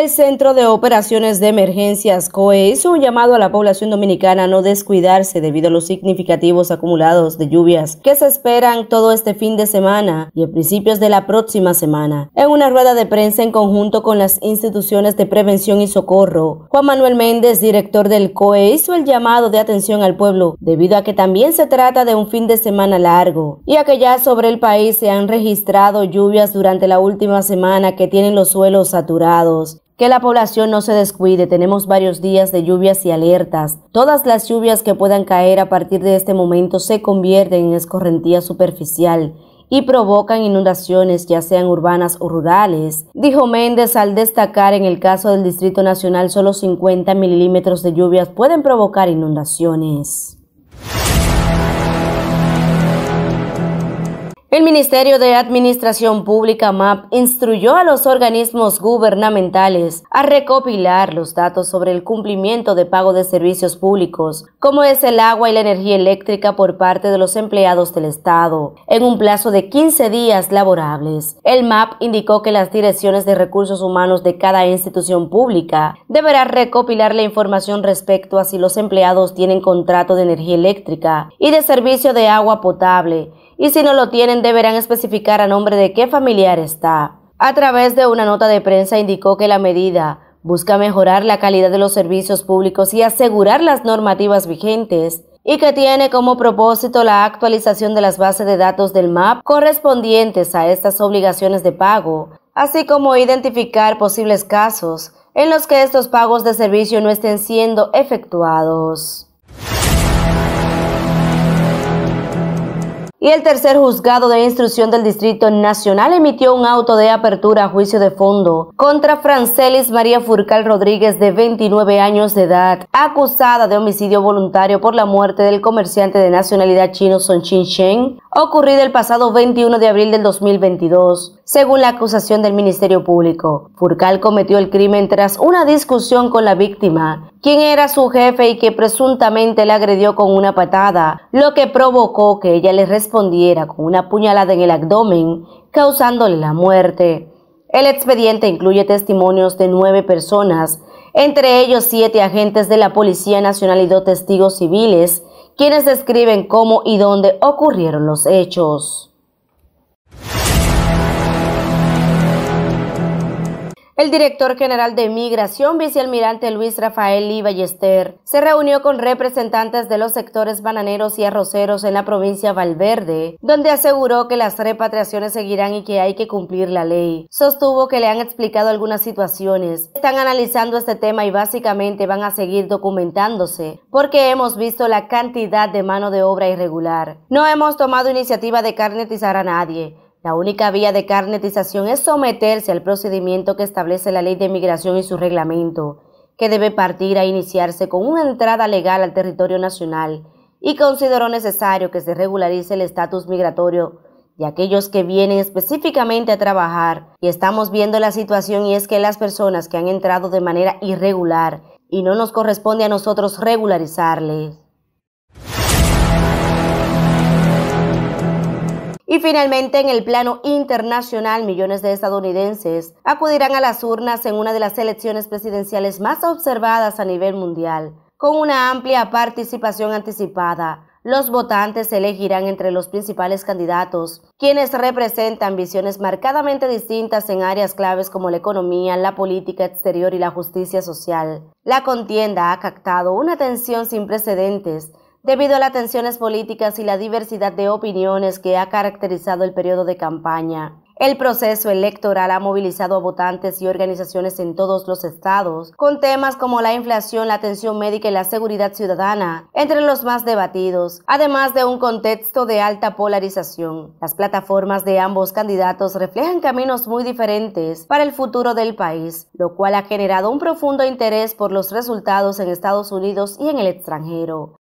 El Centro de Operaciones de Emergencias COE hizo un llamado a la población dominicana a no descuidarse debido a los significativos acumulados de lluvias que se esperan todo este fin de semana y a principios de la próxima semana. En una rueda de prensa en conjunto con las instituciones de prevención y socorro, Juan Manuel Méndez, director del COE, hizo el llamado de atención al pueblo debido a que también se trata de un fin de semana largo y a que ya sobre el país se han registrado lluvias durante la última semana que tienen los suelos saturados que la población no se descuide. Tenemos varios días de lluvias y alertas. Todas las lluvias que puedan caer a partir de este momento se convierten en escorrentía superficial y provocan inundaciones ya sean urbanas o rurales, dijo Méndez al destacar en el caso del Distrito Nacional solo 50 milímetros de lluvias pueden provocar inundaciones. El Ministerio de Administración Pública MAP instruyó a los organismos gubernamentales a recopilar los datos sobre el cumplimiento de pago de servicios públicos, como es el agua y la energía eléctrica por parte de los empleados del Estado, en un plazo de 15 días laborables. El MAP indicó que las direcciones de recursos humanos de cada institución pública deberá recopilar la información respecto a si los empleados tienen contrato de energía eléctrica y de servicio de agua potable, y si no lo tienen deberán especificar a nombre de qué familiar está. A través de una nota de prensa indicó que la medida busca mejorar la calidad de los servicios públicos y asegurar las normativas vigentes y que tiene como propósito la actualización de las bases de datos del MAP correspondientes a estas obligaciones de pago, así como identificar posibles casos en los que estos pagos de servicio no estén siendo efectuados. Y el tercer juzgado de instrucción del Distrito Nacional emitió un auto de apertura a juicio de fondo contra Francelis María Furcal Rodríguez, de 29 años de edad, acusada de homicidio voluntario por la muerte del comerciante de nacionalidad chino Son Chin Sheng, ocurrido el pasado 21 de abril del 2022, según la acusación del Ministerio Público. Furcal cometió el crimen tras una discusión con la víctima, quien era su jefe y que presuntamente la agredió con una patada, lo que provocó que ella le respondiera con una puñalada en el abdomen, causándole la muerte. El expediente incluye testimonios de nueve personas entre ellos siete agentes de la Policía Nacional y dos testigos civiles, quienes describen cómo y dónde ocurrieron los hechos. El director general de Migración, vicealmirante Luis Rafael Lee Ballester, se reunió con representantes de los sectores bananeros y arroceros en la provincia Valverde, donde aseguró que las repatriaciones seguirán y que hay que cumplir la ley. Sostuvo que le han explicado algunas situaciones, están analizando este tema y básicamente van a seguir documentándose, porque hemos visto la cantidad de mano de obra irregular. No hemos tomado iniciativa de carnetizar a nadie la única vía de carnetización es someterse al procedimiento que establece la ley de migración y su reglamento, que debe partir a iniciarse con una entrada legal al territorio nacional y consideró necesario que se regularice el estatus migratorio de aquellos que vienen específicamente a trabajar. Y estamos viendo la situación y es que las personas que han entrado de manera irregular y no nos corresponde a nosotros regularizarles. finalmente, en el plano internacional, millones de estadounidenses acudirán a las urnas en una de las elecciones presidenciales más observadas a nivel mundial, con una amplia participación anticipada. Los votantes elegirán entre los principales candidatos, quienes representan visiones marcadamente distintas en áreas claves como la economía, la política exterior y la justicia social. La contienda ha captado una tensión sin precedentes Debido a las tensiones políticas y la diversidad de opiniones que ha caracterizado el periodo de campaña, el proceso electoral ha movilizado a votantes y organizaciones en todos los estados, con temas como la inflación, la atención médica y la seguridad ciudadana, entre los más debatidos, además de un contexto de alta polarización. Las plataformas de ambos candidatos reflejan caminos muy diferentes para el futuro del país, lo cual ha generado un profundo interés por los resultados en Estados Unidos y en el extranjero.